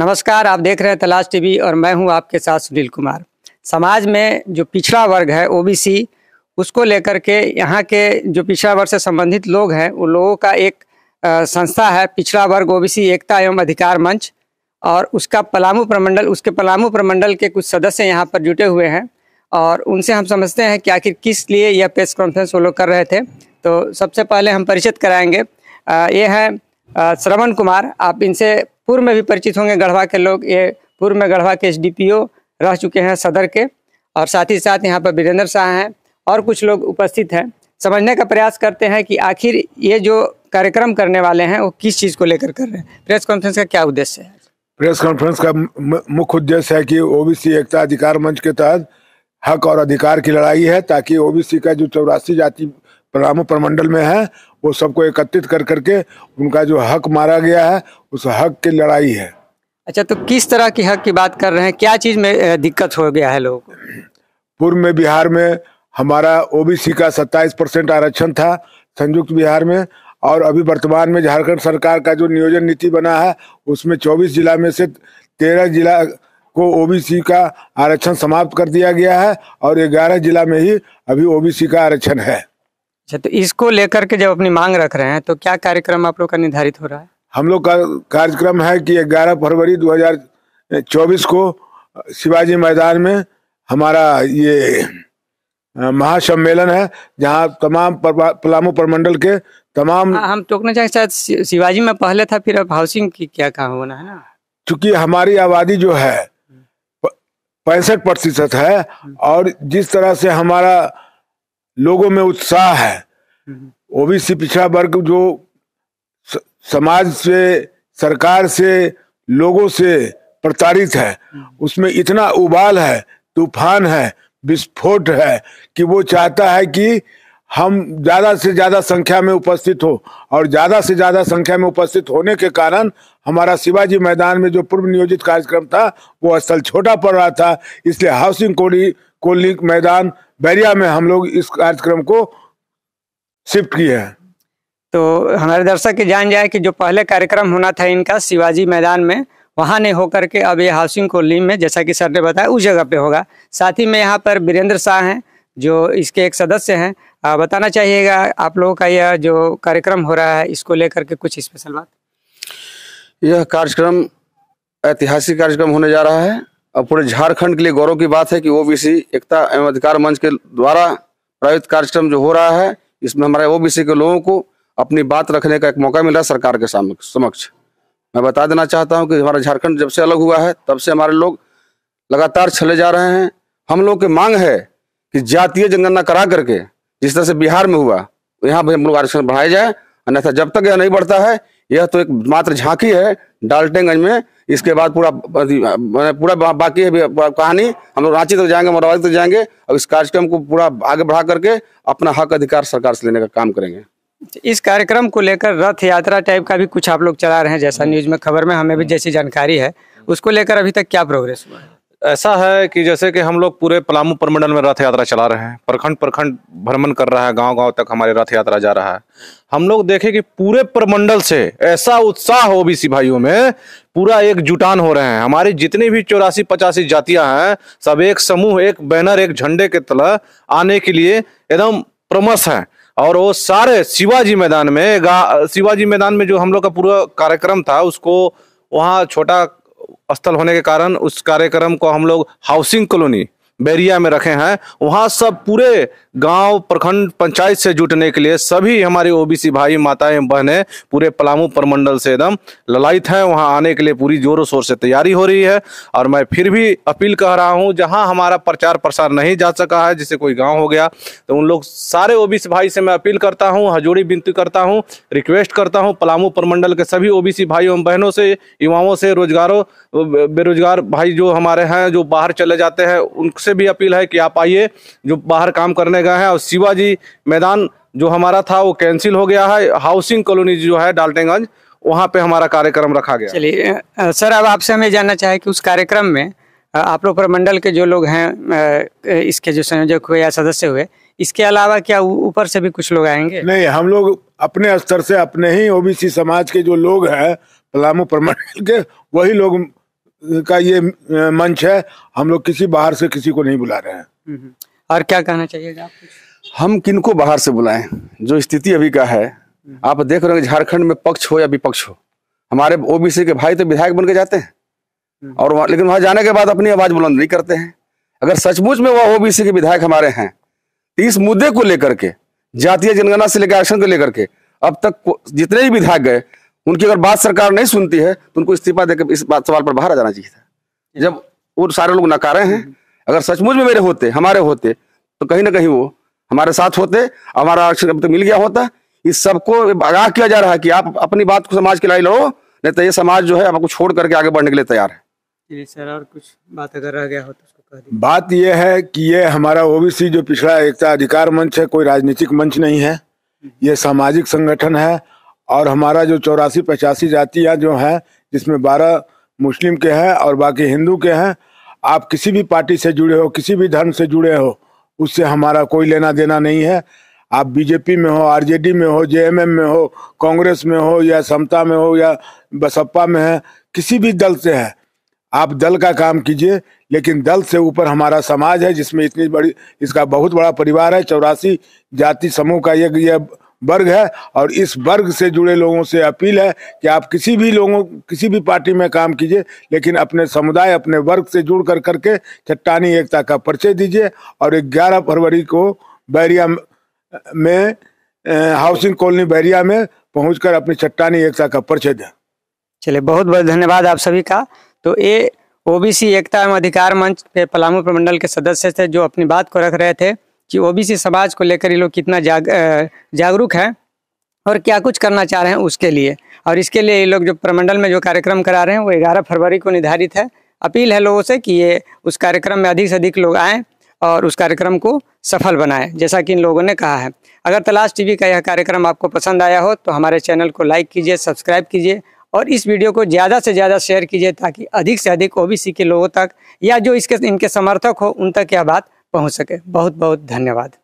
नमस्कार आप देख रहे हैं तलाश टीवी और मैं हूं आपके साथ सुनील कुमार समाज में जो पिछड़ा वर्ग है ओबीसी उसको लेकर के यहाँ के जो पिछड़ा वर्ग से संबंधित लोग हैं उन लोगों का एक संस्था है पिछड़ा वर्ग ओबीसी एकता एवं अधिकार मंच और उसका पलामू प्रमंडल उसके पलामू प्रमंडल के कुछ सदस्य यहाँ पर जुटे हुए हैं और उनसे हम समझते हैं कि आखिर किस लिए यह प्रेस कॉन्फ्रेंस वो लोग कर रहे थे तो सबसे पहले हम परिचित कराएंगे ये हैं श्रवण कुमार आप इनसे पूर्व में भी परिचित होंगे गढ़वा के लोग ये पूर्व में गढ़वा के एस रह चुके हैं सदर के और साथ ही साथ यहाँ पर वीरेंद्र शाह हैं और कुछ लोग उपस्थित हैं समझने का प्रयास करते हैं कि आखिर ये जो कार्यक्रम करने वाले हैं वो किस चीज़ को लेकर कर रहे हैं प्रेस कॉन्फ्रेंस का क्या उद्देश्य है प्रेस कॉन्फ्रेंस का मुख्य उद्देश्य है कि ओबीसी एकता अधिकार मंच के तहत हक और अधिकार की लड़ाई है ताकि ओबीसी का जो चौरासी जाति पलामू प्रमंडल में है वो सबको एकत्रित कर करके उनका जो हक मारा गया है उस हक की लड़ाई है अच्छा तो किस तरह की हक की बात कर रहे हैं क्या चीज़ में दिक्कत हो गया है लोगों को पूर्व में बिहार में हमारा ओबीसी का 27 परसेंट आरक्षण था संयुक्त बिहार में और अभी वर्तमान में झारखंड सरकार का जो नियोजन नीति बना है उसमें 24 जिला में से 13 जिला को ओबीसी का आरक्षण समाप्त कर दिया गया है और 11 जिला में ही अभी ओबीसी का आरक्षण है अच्छा तो इसको लेकर के जब अपनी मांग रख रहे हैं तो क्या कार्यक्रम आप लोग का निर्धारित हो रहा है हम लोग का कार्यक्रम है कि 11 फरवरी 2024 को शिवाजी मैदान में हमारा ये महासम्मेलन है जहाँ तमाम पलामू प्रमंडल के तमाम आ, हाँ, हम टोकना चाहिए शायद शिवाजी में पहले था फिर अब हाउसिंग की क्या कहा होना है ना चूंकि हमारी आबादी जो है पैंसठ प्रतिशत है हम्म। और जिस तरह से हमारा लोगों में उत्साह है ओबीसी पिछड़ा वर्ग जो समाज से सरकार से लोगों से प्रताड़ित है हम्म। उसमें इतना उबाल है तूफान है विस्फोट है कि वो चाहता है कि हम ज़्यादा से ज़्यादा संख्या में उपस्थित हो और ज़्यादा से ज़्यादा संख्या में उपस्थित होने के कारण हमारा शिवाजी मैदान में जो पूर्व नियोजित कार्यक्रम था वो स्थल छोटा पड़ रहा था इसलिए हाउसिंग कोली कोलिंग मैदान बैरिया में हम लोग इस कार्यक्रम को शिफ्ट किए हैं तो हमारे दर्शक के जान जाए कि जो पहले कार्यक्रम होना था इनका शिवाजी मैदान में वहाँ नहीं होकर के अब ये हाउसिंग कॉलोनी में जैसा कि सर ने बताया उस जगह पे होगा साथ ही में यहाँ पर वीरेंद्र शाह हैं जो इसके एक सदस्य हैं बताना चाहिएगा आप लोगों का यह जो कार्यक्रम हो रहा है इसको लेकर के कुछ स्पेशल बात यह कार्यक्रम ऐतिहासिक कार्यक्रम होने जा रहा है और पूरे झारखंड के लिए गौरव की बात है कि ओबीसी एकता एवं अधिकार मंच के द्वारा प्रायोजित कार्यक्रम जो हो रहा है इसमें हमारे ओबीसी के लोगों को अपनी बात रखने का एक मौका मिला सरकार के समक्ष मैं बता देना चाहता हूं कि हमारा झारखंड जब से अलग हुआ है तब से हमारे लोग लगातार छले जा रहे हैं हम लोगों की मांग है कि जातीय जनगणना करा करके जिस तरह से बिहार में हुआ यहाँ भी हम लोग आरक्षण बढ़ाया जाए अन्यथा जब तक यह नहीं बढ़ता है यह तो एक मात्र झांकी है डाल्टेगंज में इसके बाद पूरा पूरा बाकी है कहानी हम लोग रांची तक जाएंगे मोराबादी तक जाएंगे और इस कार्यक्रम को पूरा आगे बढ़ा करके अपना हक अधिकार सरकार से लेने का काम करेंगे तो इस कार्यक्रम को लेकर रथ यात्रा टाइप का भी कुछ आप लोग चला रहे हैं जैसा हम्म। न्यूज में खबर में हमें भी जैसी जानकारी है उसको लेकर अभी तक क्या प्रोग्रेस हुआ है ऐसा है कि जैसे कि हम लोग पूरे पलामू प्रमंडल में रथ यात्रा चला रहे हैं प्रखंड प्रखंड भ्रमण कर रहा है गांव गांव तक हमारी रथ यात्रा जा रहा है हम लोग देखे कि पूरे प्रमंडल से ऐसा उत्साह हो भी भाइयों में पूरा एक जुटान हो रहे हैं हमारी जितनी भी चौरासी पचासी जातियां हैं सब एक समूह एक बैनर एक झंडे के तला आने के लिए एकदम प्रमस है और वो सारे शिवाजी मैदान में शिवाजी मैदान में जो हम लोग का पूरा कार्यक्रम था उसको वहाँ छोटा स्थल होने के कारण उस कार्यक्रम को हम लोग हाउसिंग कॉलोनी बैरिया में रखे हैं वहाँ सब पूरे गांव प्रखंड पंचायत से जुटने के लिए सभी हमारे ओबीसी भाई माताएं बहनें पूरे पलामू प्रमंडल से एकदम ललायत हैं वहाँ आने के लिए पूरी जोरों शोर से तैयारी हो रही है और मैं फिर भी अपील कर रहा हूँ जहाँ हमारा प्रचार प्रसार नहीं जा सका है जैसे कोई गाँव हो गया तो उन लोग सारे ओ भाई से मैं अपील करता हूँ हजूरी विनती करता हूँ रिक्वेस्ट करता हूँ पलामू प्रमंडल के सभी ओबीसी भाई एवं बहनों से युवाओं से रोजगारों बेरोजगार भाई जो हमारे हैं जो बाहर चले जाते हैं उनसे से भी अपील है कि आप आइए जो बाहर काम करने गए हैं और शिवाजी मैदान जो हमारा था वो कैंसिल हो गया है हाउसिंग कॉलोनी जो है डाल्टेगंज वहाँ पे हमारा कार्यक्रम रखा गया चलिए सर अब आपसे हमें जानना चाहे कि उस कार्यक्रम में आप लोग प्रमंडल के जो लोग हैं इसके जो संयोजक हुए या सदस्य हुए इसके अलावा क्या ऊपर से भी कुछ लोग आएंगे नहीं हम लोग अपने स्तर से अपने ही ओबीसी समाज के जो लोग हैं पलामू प्रमंडल के वही लोग का ये मंच है हम लोग किसी बाहर से किसी को नहीं बुला रहे हैं हम्म, हम्म। और क्या कहना चाहिएगा हम किनको बाहर से बुलाएं जो स्थिति अभी का है हम्म। आप देख रहे हैं झारखंड में पक्ष हो या विपक्ष हो हमारे ओबीसी के भाई तो विधायक बन के जाते हैं और वहां लेकिन वहां जाने के बाद अपनी आवाज बुलंद नहीं करते हैं अगर सचमुच में वह ओबीसी के विधायक हमारे हैं तो इस मुद्दे को लेकर के जातीय जनगणना से लेकर आरक्षण को लेकर के अब तक जितने भी विधायक गए उनकी अगर बात सरकार नहीं सुनती है तो उनको इस्तीफा देकर इस बात सवाल पर बाहर आ जाना चाहिए था जब वो सारे लोग नकारे हैं अगर सचमुच में मेरे होते हमारे होते तो कहीं ना कहीं वो हमारे साथ होते हमारा आरक्षण अब तक मिल गया होता इस सबको आगाह किया जा रहा है कि आप अपनी बात को समाज के लिए लड़ो नहीं तो ये समाज जो है आपको छोड़ करके आगे बढ़ने के लिए तैयार है सर और कुछ बात अगर रह गया हो तो उसको कह दीजिए बात यह है कि ये हमारा ओबीसी जो पिछड़ा एकता अधिकार मंच है कोई राजनीतिक मंच नहीं है ये सामाजिक संगठन है और हमारा जो चौरासी पचासी जातियाँ जो हैं जिसमें बारह मुस्लिम के हैं और बाकी हिंदू के हैं आप किसी भी पार्टी से जुड़े हो किसी भी धर्म से जुड़े हो उससे हमारा कोई लेना देना नहीं है आप बीजेपी में हो आरजेडी में हो जेएमएम में हो कांग्रेस में हो या समता में हो या बसपा में है किसी भी दल से है आप दल का काम कीजिए लेकिन दल से ऊपर हमारा समाज है जिसमें इतनी बड़ी इसका बहुत बड़ा परिवार है चौरासी जाति समूह का यह वर्ग है और इस वर्ग से जुड़े लोगों से अपील है कि आप किसी भी लोगों किसी भी पार्टी में काम कीजिए लेकिन अपने समुदाय अपने वर्ग से जुड़ कर करके चट्टानी एकता का परिचय दीजिए और ग्यारह फरवरी को बैरिया में हाउसिंग कॉलोनी बैरिया में पहुंचकर अपनी चट्टानी एकता का परिचय दें चलिए बहुत बहुत धन्यवाद आप सभी का तो ये ओबीसी एकता एवं अधिकार मंच पे पलामू प्रमंडल के सदस्य थे जो अपनी बात को रख रहे थे कि ओबीसी समाज को लेकर ये लोग कितना जाग जागरूक है और क्या कुछ करना चाह रहे हैं उसके लिए और इसके लिए ये लोग जो प्रमंडल में जो कार्यक्रम करा रहे हैं वो ग्यारह फरवरी को निर्धारित है अपील है लोगों से कि ये उस कार्यक्रम में अधिक से अधिक लोग आएँ और उस कार्यक्रम को सफल बनाएं जैसा कि इन लोगों ने कहा है अगर तलाश टीवी का यह कार्यक्रम आपको पसंद आया हो तो हमारे चैनल को लाइक कीजिए सब्सक्राइब कीजिए और इस वीडियो को ज़्यादा से ज़्यादा शेयर कीजिए ताकि अधिक से अधिक ओबीसी के लोगों तक या जो इसके इनके समर्थक हो उन तक यह बात पहुँच सके बहुत बहुत धन्यवाद